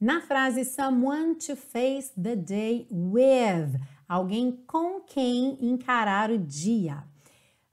Na frase someone to face the day with, alguém com quem encarar o dia.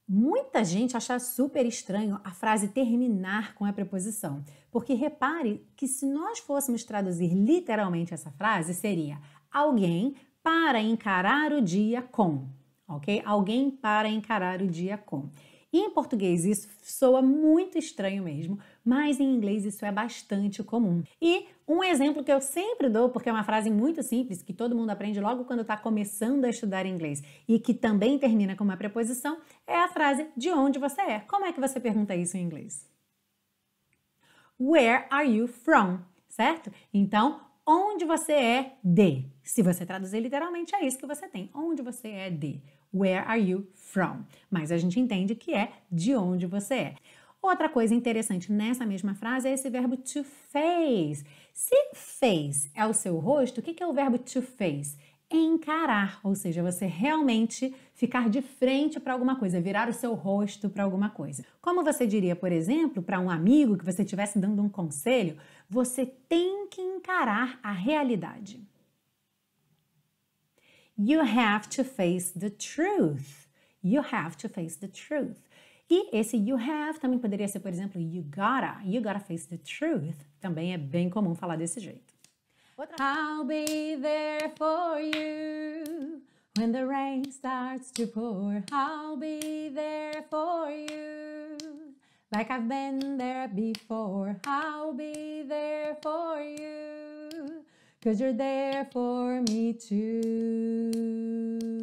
Muita gente acha super estranho a frase terminar com a preposição, porque repare que se nós fôssemos traduzir literalmente essa frase, seria alguém para encarar o dia com, ok? Alguém para encarar o dia com. E em português isso soa muito estranho mesmo, mas em inglês isso é bastante comum. E um exemplo que eu sempre dou, porque é uma frase muito simples, que todo mundo aprende logo quando está começando a estudar inglês e que também termina com uma preposição, é a frase de onde você é. Como é que você pergunta isso em inglês? Where are you from? Certo? Então, onde você é de. Se você traduzir literalmente, é isso que você tem. Onde você é de. Where are you from? Mas a gente entende que é de onde você é. Outra coisa interessante nessa mesma frase é esse verbo to face. Se face é o seu rosto, o que é o verbo to face? encarar, ou seja, você realmente ficar de frente para alguma coisa, virar o seu rosto para alguma coisa. Como você diria, por exemplo, para um amigo que você estivesse dando um conselho, você tem que encarar a realidade. You have to face the truth. You have to face the truth. E esse you have também poderia ser, por exemplo, you gotta. You gotta face the truth. Também é bem comum falar desse jeito. I'll be there for you. When the rain starts to pour, I'll be there for you. Like I've been there before, I'll be there for you. Cause you're there for me too.